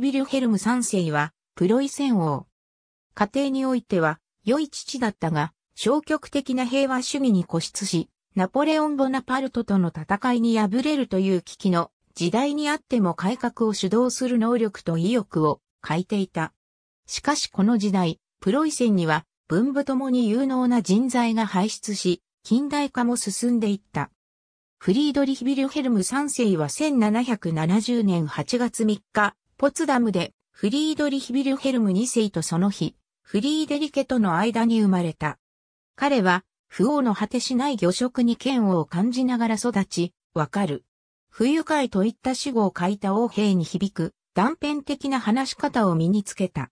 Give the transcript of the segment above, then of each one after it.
ビィルヘルム三世は、プロイセン王。家庭においては、良い父だったが、消極的な平和主義に固執し、ナポレオン・ボナパルトとの戦いに敗れるという危機の時代にあっても改革を主導する能力と意欲を欠いていた。しかしこの時代、プロイセンには文武ともに有能な人材が輩出し、近代化も進んでいった。フリードリヒ・ビルヘルム3世は1770年8月3日、ポツダムでフリードリヒ・ビルヘルム2世とその日、フリーデリケとの間に生まれた。彼は、不王の果てしない魚食に嫌悪を感じながら育ち、わかる。不愉快といった死語を書いた王兵に響く断片的な話し方を身につけた。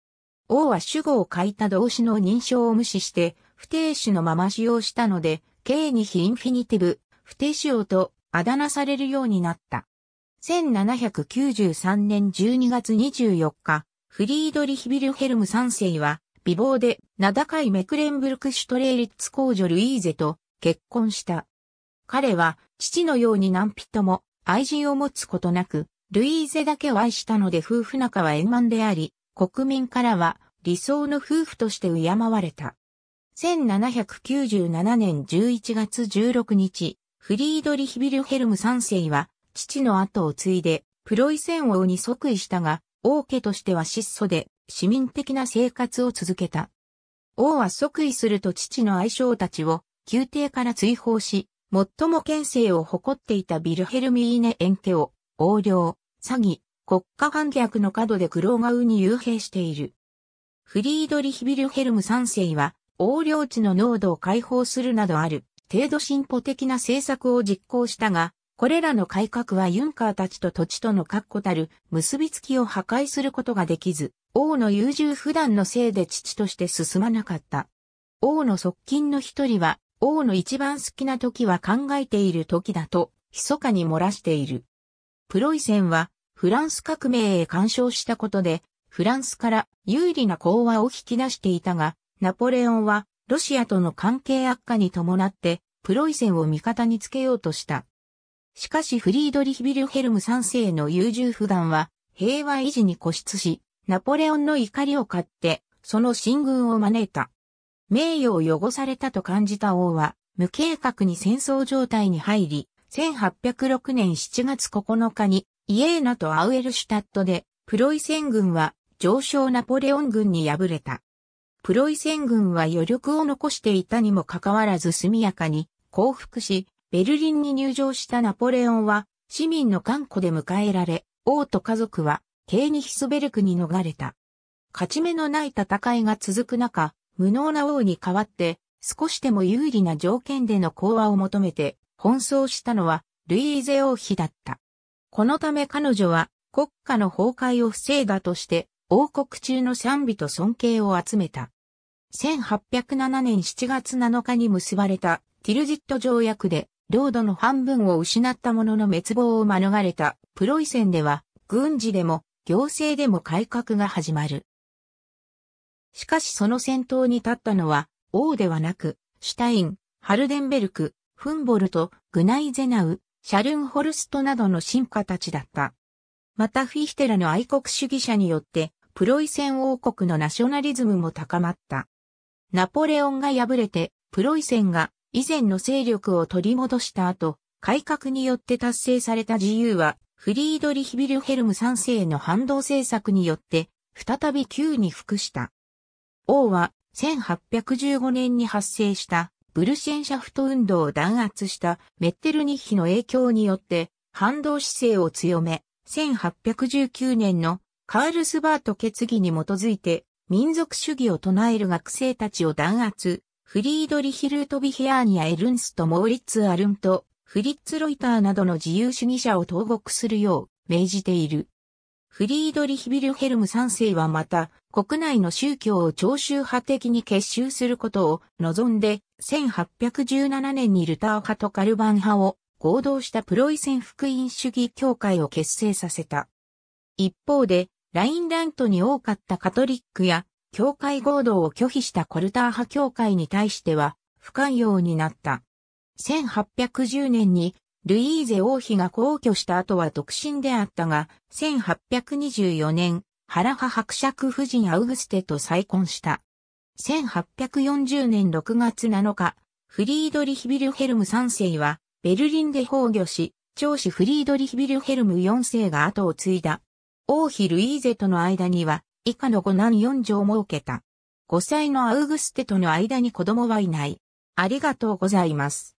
王は主語を書いた動詞の認証を無視して不定詞のまま使用したので、K に非インフィニティブ、不定詞をとあだ名されるようになった。1793年12月24日、フリードリヒ・ビルヘルム3世は、美貌で名高いメクレンブルクシュトレーリッツ公女ルイーゼと結婚した。彼は父のように何人も愛人を持つことなく、ルイーゼだけを愛したので夫婦仲は円満であり、国民からは理想の夫婦として敬われた。1797年11月16日、フリードリヒ・ビルヘルム3世は父の後を継いで、プロイセン王に即位したが、王家としては質素で、市民的な生活を続けた。王は即位すると父の愛称たちを、宮廷から追放し、最も権勢を誇っていたビルヘルミーネ・エンケを、横領、詐欺、国家反逆の角でローガウに幽閉している。フリードリヒ・ビルヘルム三世は、横領地の濃度を解放するなどある、程度進歩的な政策を実行したが、これらの改革はユンカーたちと土地との確固たる結びつきを破壊することができず、王の優柔不断のせいで父として進まなかった。王の側近の一人は、王の一番好きな時は考えている時だと、密かに漏らしている。プロイセンは、フランス革命へ干渉したことで、フランスから有利な講和を引き出していたが、ナポレオンはロシアとの関係悪化に伴って、プロイセンを味方につけようとした。しかしフリードリヒ・ビルヘルム3世の優柔不断は平和維持に固執し、ナポレオンの怒りを買って、その進軍を招いた。名誉を汚されたと感じた王は、無計画に戦争状態に入り、1806年7月9日に、イエーナとアウエルシュタットで、プロイセン軍は上昇ナポレオン軍に敗れた。プロイセン軍は余力を残していたにもかかわらず速やかに降伏し、ベルリンに入場したナポレオンは市民の看護で迎えられ、王と家族はケーニヒスベルクに逃れた。勝ち目のない戦いが続く中、無能な王に代わって少しでも有利な条件での講和を求めて奔走したのはルイーゼ王妃だった。このため彼女は国家の崩壊を防いだとして王国中の賛美と尊敬を集めた。1807年7月7日に結ばれたティルジット条約で領土の半分を失ったものの滅亡を免れたプロイセンでは、軍事でも行政でも改革が始まる。しかしその先頭に立ったのは、王ではなく、シュタイン、ハルデンベルク、フンボルト、グナイゼナウ、シャルンホルストなどの進化たちだった。またフィヒテラの愛国主義者によって、プロイセン王国のナショナリズムも高まった。ナポレオンが敗れて、プロイセンが以前の勢力を取り戻した後、改革によって達成された自由は、フリードリヒ・ビルヘルム3世の反動政策によって、再び旧に服した。王は、1815年に発生したブルシェンシャフト運動を弾圧したメッテルニッヒの影響によって反動姿勢を強め、1819年のカールスバート決議に基づいて民族主義を唱える学生たちを弾圧、フリードリヒ・ルートビヘアーニやエルンスト・モーリッツ・アルント、フリッツ・ロイターなどの自由主義者を投獄するよう命じている。フリードリヒ・ビルヘルム3世はまた、国内の宗教を徴収派的に結集することを望んで、1817年にルター派とカルバン派を合同したプロイセン福音主義協会を結成させた。一方で、ラインラントに多かったカトリックや教会合同を拒否したコルター派教会に対しては不寛容になった。1810年にルイーゼ王妃が皇居した後は独身であったが、1824年、ハラハ伯爵夫人アウグステと再婚した。1840年6月7日、フリードリヒビルヘルム3世は、ベルリンで崩御し、長子フリードリヒビルヘルム4世が後を継いだ。王妃ルイーゼとの間には、以下の5男4女を設けた。5歳のアウグステとの間に子供はいない。ありがとうございます。